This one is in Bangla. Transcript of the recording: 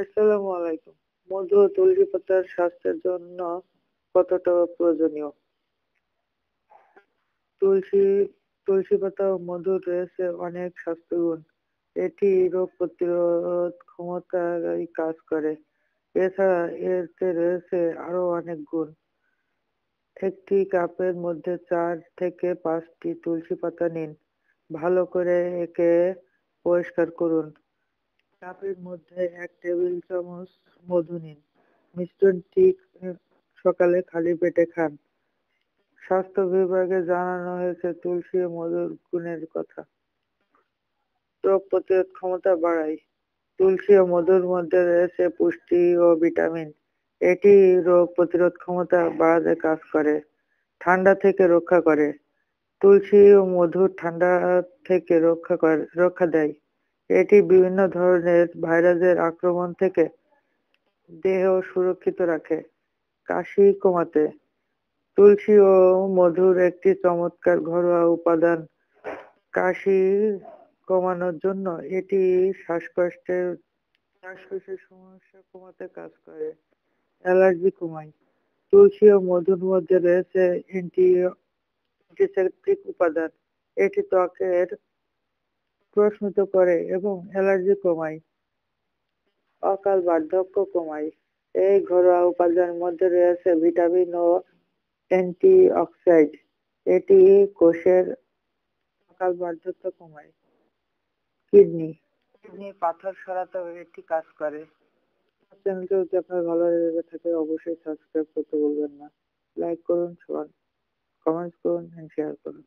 আসসালামু আলাইকুম মধু ও তুলসী পাতার স্বাস্থ্যের জন্য কতটা প্রয়োজনীয় তুলসী তুলসী পাতা ও মধু রয়েছে অনেক স্বাস্থ্যগুণ এটি রোগ প্রতিরোধ ক্ষমতায় কাজ করে এছাড়া এতে রয়েছে আরো অনেক গুণ একটি কাপের মধ্যে চার থেকে পাঁচটি তুলসী পাতা নিন ভালো করে একে পরিষ্কার করুন কাপের মধ্যে এক টেবিল চামচ মধু নিন ঠিক সকালে খালি পেটে খান স্বাস্থ্য বিভাগে জানানো হয়েছে তুলসী মধুর গুণের কথা রোগ প্রতিরোধ ক্ষমতা বাড়ায় তুলসী ও মধুর মধ্যে রয়েছে পুষ্টি ও ভিটামিন এটি রোগ প্রতিরোধ ক্ষমতা বাড়াতে কাজ করে ঠান্ডা থেকে রক্ষা করে তুলসী ও মধু ঠান্ডা থেকে রক্ষা করে রক্ষা দেয় এটি বিভিন্ন ধরনের ভাইরাসের আক্রমণ থেকে দেহ সুরক্ষিত রাখে কাশি কমাতে তুলসী ও মধুর একটি চমৎকার ঘরোয়া উপাদান কাশি কমানোর জন্য এটি শ্বাসকষ্টের শ্বাসকষ্টের সমস্যা কমাতে কাজ করে অ্যালার্জি কমায় তুলসী ও মধুর মধ্যে রয়েছে অ্যান্টি অ্যান্টিসেপটিক উপাদান এটি ত্বকের প্রশ্মিত করে এবং অ্যালার্জি কমায় অকাল বার্ধক্য কমায় এই ঘরোয়া উপাদানের মধ্যে রয়েছে ভিটামিন ও অ্যান্টিঅক্সাইড এটি কোষের অকাল বার্ধক্য কমায় কিডনি কিডনি পাথর সরাতে এটি কাজ করে চ্যানেলটা যদি আপনার ভালো লেগে থাকে অবশ্যই সাবস্ক্রাইব করতে ভুলবেন না লাইক করুন কমেন্টস করুন এন্ড শেয়ার করুন